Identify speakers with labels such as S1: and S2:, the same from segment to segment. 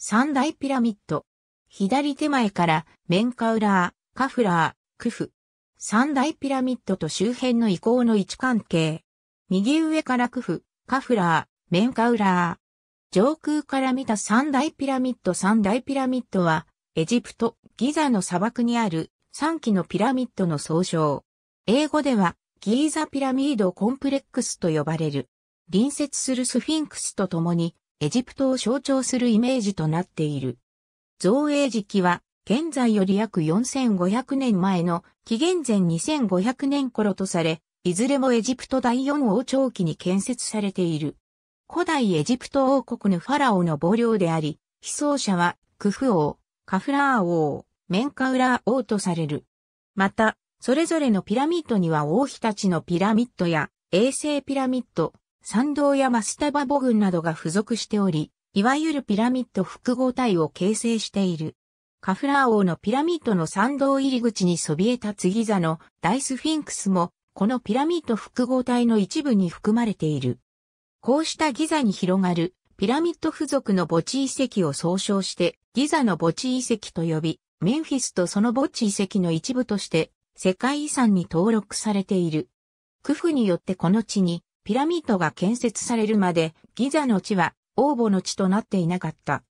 S1: 三大ピラミッド。左手前からメンカウラー、カフラー、クフ。三大ピラミッドと周辺の遺構の位置関係。右上からクフ、カフラー、メンカウラー。上空から見た三大ピラミッド三大ピラミッドは、エジプト、ギザの砂漠にある三基のピラミッドの総称。英語では、ギーザピラミードコンプレックスと呼ばれる。隣接するスフィンクスと共に、エジプトを象徴するイメージとなっている。造営時期は、現在より約4500年前の紀元前2500年頃とされ、いずれもエジプト第4王朝期に建設されている。古代エジプト王国のファラオの亡霊であり、被葬者はクフ王、カフラー王、メンカウラー王とされる。また、それぞれのピラミッドには王妃たちのピラミッドや衛星ピラミッド、山道やマスタバボ群などが付属しており、いわゆるピラミッド複合体を形成している。カフラー王のピラミッドの参道入り口にそびえた次座の大スフィンクスも、このピラミッド複合体の一部に含まれている。こうしたギザに広がるピラミッド付属の墓地遺跡を総称してギザの墓地遺跡と呼び、メンフィスとその墓地遺跡の一部として世界遺産に登録されている。クフによってこの地にピラミッドが建設されるまで、ギザの地は王母の地となっていなかった。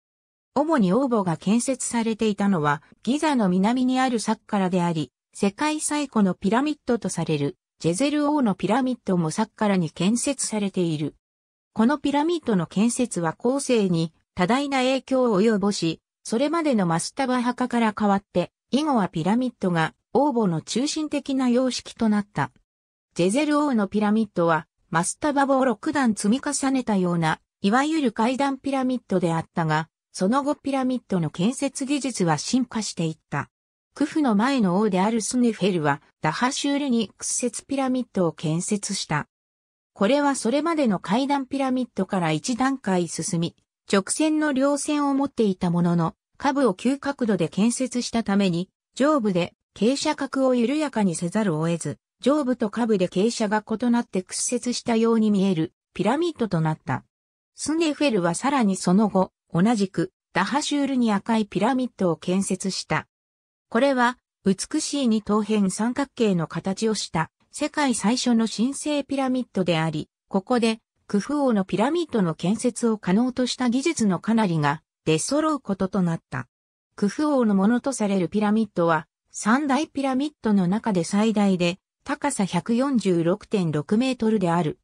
S1: 主に王母が建設されていたのは、ギザの南にあるサッカラであり、世界最古のピラミッドとされる、ジェゼル王のピラミッドもサッカラに建設されている。このピラミッドの建設は後世に多大な影響を及ぼし、それまでのマスタバ墓から変わって、以後はピラミッドが王母の中心的な様式となった。ジェゼル王のピラミッドはマスタバボを6段積み重ねたような、いわゆる階段ピラミッドであったが、その後ピラミッドの建設技術は進化していった。クフの前の王であるスネフェルは、ダハシュールに屈折ピラミッドを建設した。これはそれまでの階段ピラミッドから一段階進み、直線の両線を持っていたものの、下部を急角度で建設したために、上部で傾斜角を緩やかにせざるを得ず、上部と下部で傾斜が異なって屈折したように見えるピラミッドとなった。スンデフェルはさらにその後、同じくダハシュールに赤いピラミッドを建設した。これは美しい二等辺三角形の形をした世界最初の神聖ピラミッドであり、ここでクフ王のピラミッドの建設を可能とした技術のかなりが出揃うこととなった。クフ王のものとされるピラミッドは三大ピラミッドの中で最大で高さ146.6メートルである。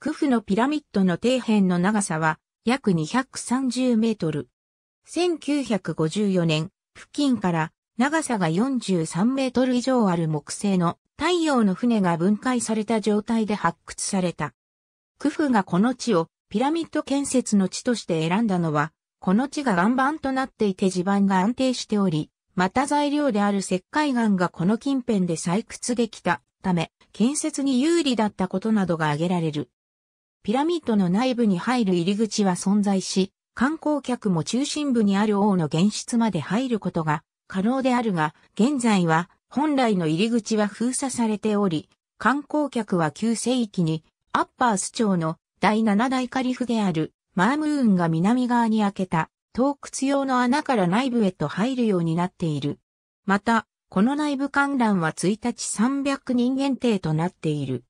S1: クフのピラミッドの底辺の長さは約230メートル。1954年、付近から長さが43メートル以上ある木製の太陽の船が分解された状態で発掘された。クフがこの地をピラミッド建設の地として選んだのは、この地が岩盤となっていて地盤が安定しており、また材料である石灰岩がこの近辺で採掘できたため、建設に有利だったことなどが挙げられる。ピラミッドの内部に入る入り口は存在し、観光客も中心部にある王の現室まで入ることが可能であるが、現在は本来の入り口は封鎖されており、観光客は旧世紀にアッパース長の第7代カリフであるマームーンが南側に開けた洞窟用の穴から内部へと入るようになっている。また、この内部観覧は1日300人限定となっている。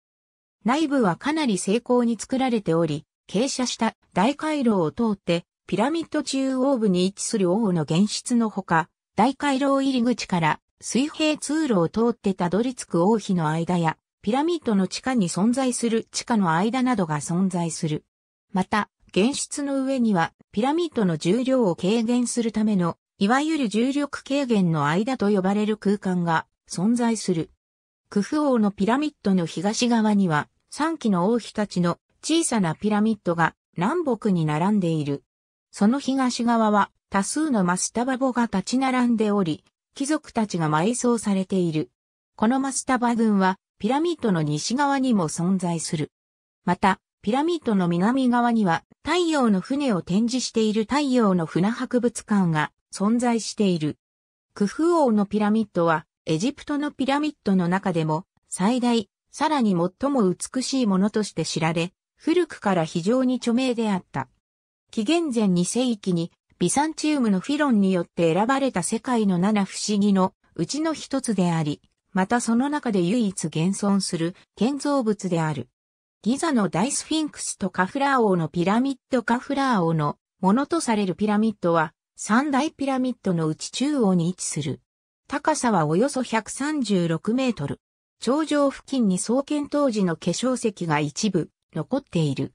S1: 内部はかなり精巧に作られており、傾斜した大回廊を通ってピラミッド中央部に位置する王の現室のほか、大回廊入り口から水平通路を通ってたどり着く王妃の間や、ピラミッドの地下に存在する地下の間などが存在する。また、現室の上にはピラミッドの重量を軽減するためのいわゆる重力軽減の間と呼ばれる空間が存在する。クフ王のピラミッドの東側には、3期の王妃たちの小さなピラミッドが南北に並んでいる。その東側は多数のマスタバボが立ち並んでおり、貴族たちが埋葬されている。このマスタバ群はピラミッドの西側にも存在する。また、ピラミッドの南側には太陽の船を展示している太陽の船博物館が存在している。クフ王のピラミッドは、エジプトのピラミッドの中でも、最大、さらに最も美しいものとして知られ、古くから非常に著名であった。紀元前2世紀に、ビサンチウムのフィロンによって選ばれた世界の七不思議のうちの一つであり、またその中で唯一現存する建造物である。ギザの大スフィンクスとカフラー王のピラミッドカフラー王のものとされるピラミッドは三大ピラミッドのうち中央に位置する。高さはおよそ136メートル。頂上付近に創建当時の化粧石が一部残っている。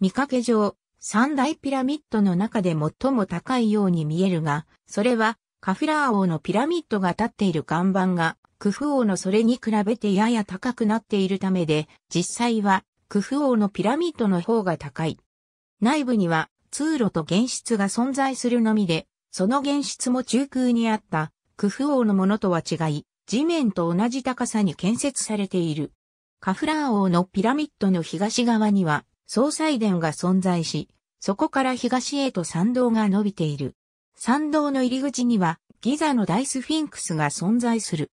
S1: 見かけ上、三大ピラミッドの中で最も高いように見えるが、それはカフィラー王のピラミッドが立っている岩盤が、クフ王のそれに比べてやや高くなっているためで、実際はクフ王のピラミッドの方が高い。内部には通路と現室が存在するのみで、その現室も中空にあった、クフ王のものとは違い、地面と同じ高さに建設されている。カフラー王のピラミッドの東側には、総裁殿が存在し、そこから東へと参道が伸びている。参道の入り口には、ギザの大スフィンクスが存在する。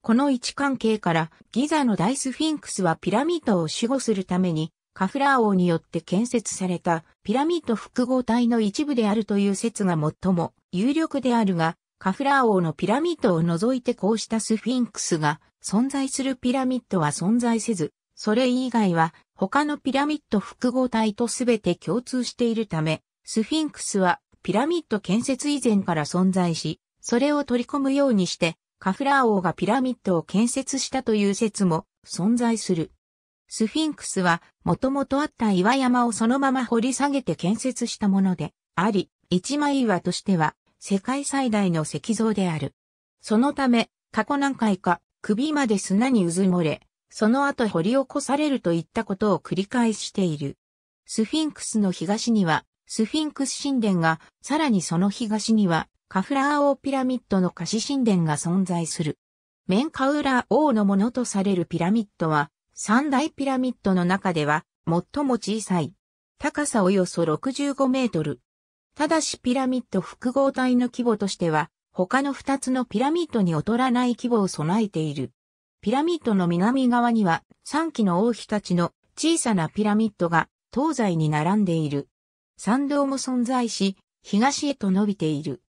S1: この位置関係から、ギザの大スフィンクスはピラミッドを守護するために、カフラー王によって建設されたピラミッド複合体の一部であるという説が最も有力であるが、カフラー王のピラミッドを除いてこうしたスフィンクスが存在するピラミッドは存在せず、それ以外は他のピラミッド複合体とすべて共通しているため、スフィンクスはピラミッド建設以前から存在し、それを取り込むようにして、カフラー王がピラミッドを建設したという説も存在する。スフィンクスは、もともとあった岩山をそのまま掘り下げて建設したもので、あり、一枚岩としては、世界最大の石像である。そのため、過去何回か、首まで砂にうずもれ、その後掘り起こされるといったことを繰り返している。スフィンクスの東には、スフィンクス神殿が、さらにその東には、カフラー王ピラミッドの貸し神殿が存在する。メンカウラー王のものとされるピラミッドは、三大ピラミッドの中では最も小さい。高さおよそ65メートル。ただしピラミッド複合体の規模としては、他の二つのピラミッドに劣らない規模を備えている。ピラミッドの南側には、三期の王妃たちの小さなピラミッドが東西に並んでいる。山道も存在し、東へと伸びている。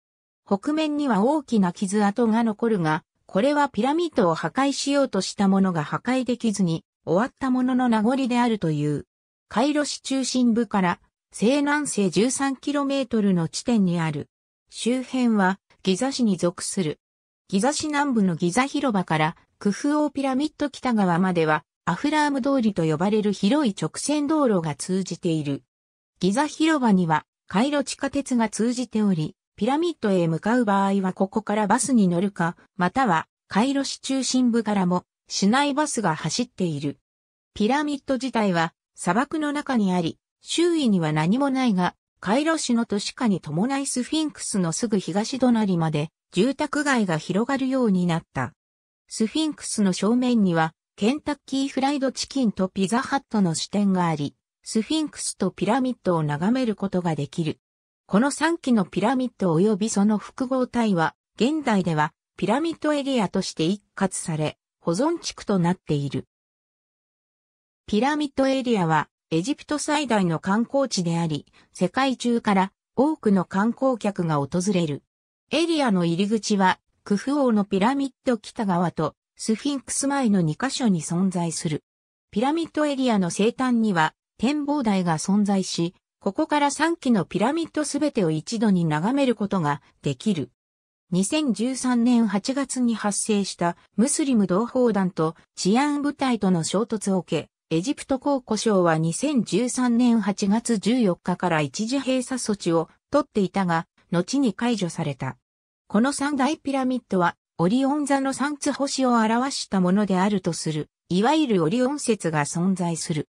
S1: 北面には大きな傷跡が残るが、これはピラミッドを破壊しようとしたものが破壊できずに、終わったものの名残であるという。カイロ市中心部から西南西 13km の地点にある。周辺はギザ市に属する。ギザ市南部のギザ広場からクフ王ピラミッド北側まではアフラーム通りと呼ばれる広い直線道路が通じている。ギザ広場にはカイロ地下鉄が通じており、ピラミッドへ向かう場合はここからバスに乗るか、またはカイロ市中心部からも市内バスが走っている。ピラミッド自体は砂漠の中にあり、周囲には何もないが、カイロ市の都市下に伴いスフィンクスのすぐ東隣まで住宅街が広がるようになった。スフィンクスの正面には、ケンタッキーフライドチキンとピザハットの支店があり、スフィンクスとピラミッドを眺めることができる。この3基のピラミッド及びその複合体は、現代ではピラミッドエリアとして一括され、保存地区となっている。ピラミッドエリアはエジプト最大の観光地であり、世界中から多くの観光客が訪れる。エリアの入り口はクフ王のピラミッド北側とスフィンクス前の2カ所に存在する。ピラミッドエリアの西端には展望台が存在し、ここから3基のピラミッドすべてを一度に眺めることができる。2013年8月に発生したムスリム同胞団と治安部隊との衝突を受け、エジプト公古省は2013年8月14日から一時閉鎖措置を取っていたが、後に解除された。この三大ピラミッドは、オリオン座の三つ星を表したものであるとする、いわゆるオリオン説が存在する。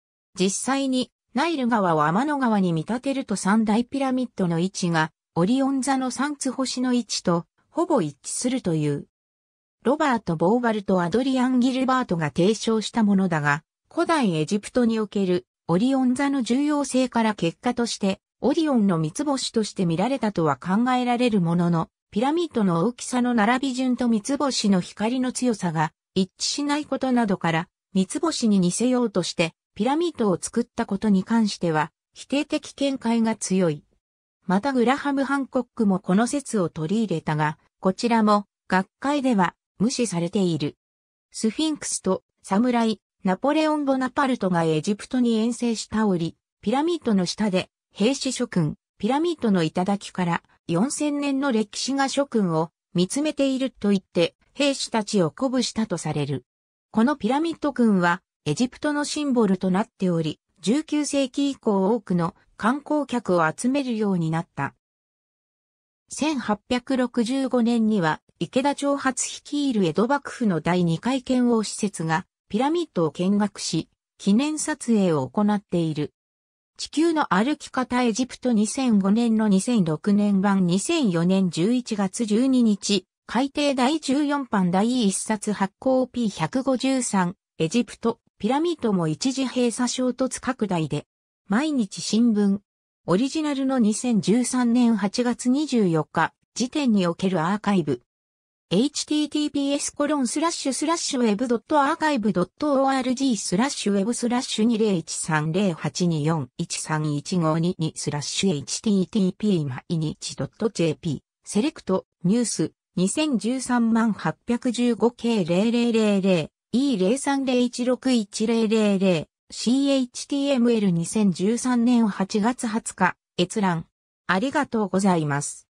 S1: 実際に、ナイル川を天の川に見立てると三大ピラミッドの位置が、オリオン座の三つ星の位置とほぼ一致するという。ロバート・ボーバルとアドリアン・ギルバートが提唱したものだが、古代エジプトにおけるオリオン座の重要性から結果として、オリオンの三つ星として見られたとは考えられるものの、ピラミッドの大きさの並び順と三つ星の光の強さが一致しないことなどから、三つ星に似せようとして、ピラミッドを作ったことに関しては、否定的見解が強い。またグラハム・ハンコックもこの説を取り入れたが、こちらも学会では無視されている。スフィンクスと侍、ナポレオン・ボナパルトがエジプトに遠征した折、ピラミッドの下で兵士諸君、ピラミッドの頂から4000年の歴史が諸君を見つめていると言って兵士たちを鼓舞したとされる。このピラミッド群はエジプトのシンボルとなっており、19世紀以降多くの観光客を集めるようになった。1865年には池田長発率いる江戸幕府の第二回剣王施設がピラミッドを見学し、記念撮影を行っている。地球の歩き方エジプト2005年の2006年版2004年11月12日、改訂第14版第1冊発行 P153、エジプト、ピラミッドも一時閉鎖衝突拡大で、毎日新聞、オリジナルの2013年8月24日時点におけるアーカイブ。https コロンスラッシュスラッシュ web.archive.org スラッシュウェブスラッシュ20130824131522スラッシュ http 毎日 .jp セレクトニュース2013万 815K0000E030161000 CHTML2013 年8月20日、閲覧。ありがとうございます。